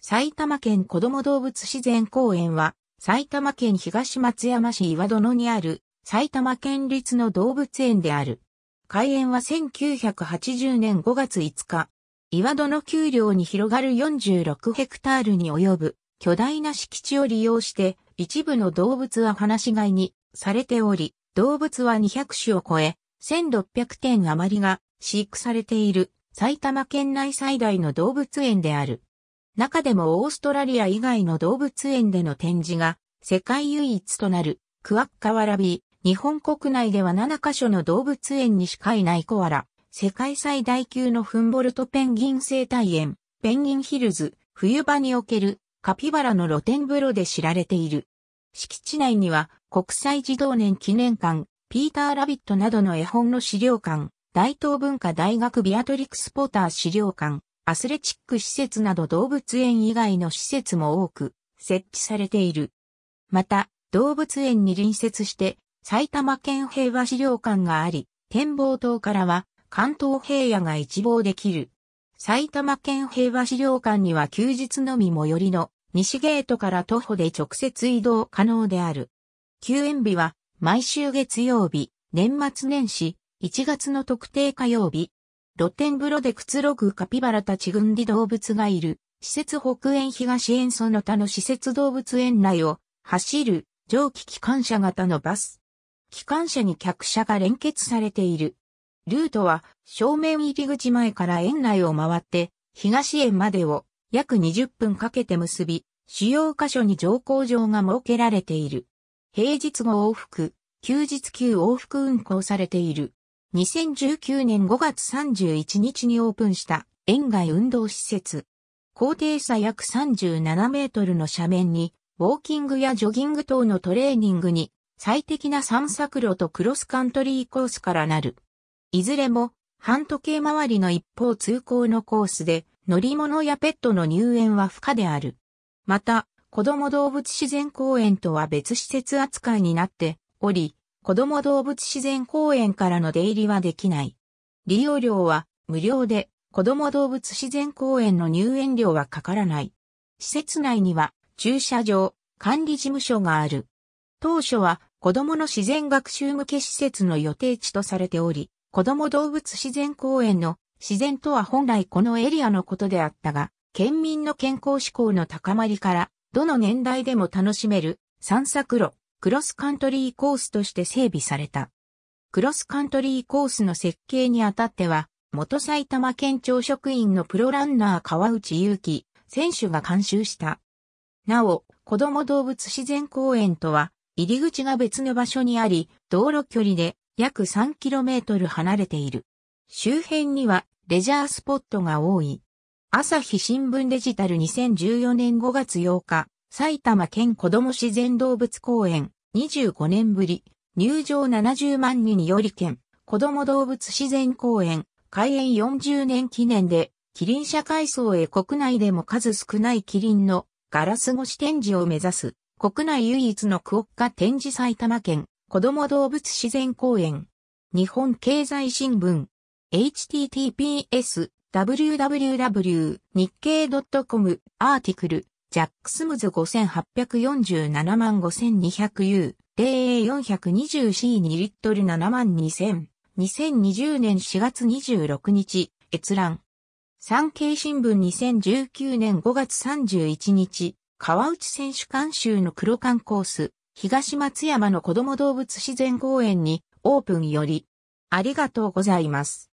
埼玉県子ども動物自然公園は、埼玉県東松山市岩殿にある埼玉県立の動物園である。開園は1980年5月5日、岩殿丘陵に広がる46ヘクタールに及ぶ巨大な敷地を利用して一部の動物は放し飼いにされており、動物は200種を超え、1600点余りが飼育されている埼玉県内最大の動物園である。中でもオーストラリア以外の動物園での展示が世界唯一となるクワッカワラビー。日本国内では7カ所の動物園にしかいないコアラ。世界最大級のフンボルトペンギン生態園。ペンギンヒルズ。冬場におけるカピバラの露天風呂で知られている。敷地内には国際児童年記念館、ピーター・ラビットなどの絵本の資料館、大東文化大学ビアトリクス・ポーター資料館、アスレチック施設など動物園以外の施設も多く設置されている。また、動物園に隣接して埼玉県平和資料館があり、展望塔からは関東平野が一望できる。埼玉県平和資料館には休日のみ最寄りの西ゲートから徒歩で直接移動可能である。休園日は毎週月曜日、年末年始、1月の特定火曜日、露天風呂でくつろぐカピバラたち軍理動物がいる、施設北園東園その他の施設動物園内を走る蒸気機関車型のバス。機関車に客車が連結されている。ルートは正面入り口前から園内を回って東園までを約20分かけて結び、主要箇所に乗降場が設けられている。平日5往復、休日9往復運行されている。2019年5月31日にオープンした園外運動施設。高低差約37メートルの斜面に、ウォーキングやジョギング等のトレーニングに最適な散策路とクロスカントリーコースからなる。いずれも半時計回りの一方通行のコースで乗り物やペットの入園は不可である。また、子供動物自然公園とは別施設扱いになっており、子供動物自然公園からの出入りはできない。利用料は無料で、子供動物自然公園の入園料はかからない。施設内には駐車場、管理事務所がある。当初は子供の自然学習向け施設の予定地とされており、子供動物自然公園の自然とは本来このエリアのことであったが、県民の健康志向の高まりから、どの年代でも楽しめる散策路、クロスカントリーコースとして整備された。クロスカントリーコースの設計にあたっては、元埼玉県庁職員のプロランナー川内祐樹選手が監修した。なお、子供動物自然公園とは、入り口が別の場所にあり、道路距離で約 3km 離れている。周辺にはレジャースポットが多い。朝日新聞デジタル2014年5月8日、埼玉県子ども自然動物公園、25年ぶり、入場70万人により県、子ども動物自然公園、開園40年記念で、キリン社会層へ国内でも数少ないキリンのガラス越し展示を目指す、国内唯一のクオッカ展示埼玉県、子ども動物自然公園。日本経済新聞。https www 日経 .com アーティクルジャックスムズ5847万 5200U、0A420C2 リットル7万2000、2020年4月26日、閲覧。産経新聞2019年5月31日、川内選手監修の黒缶コース、東松山の子供動物自然公園にオープンより、ありがとうございます。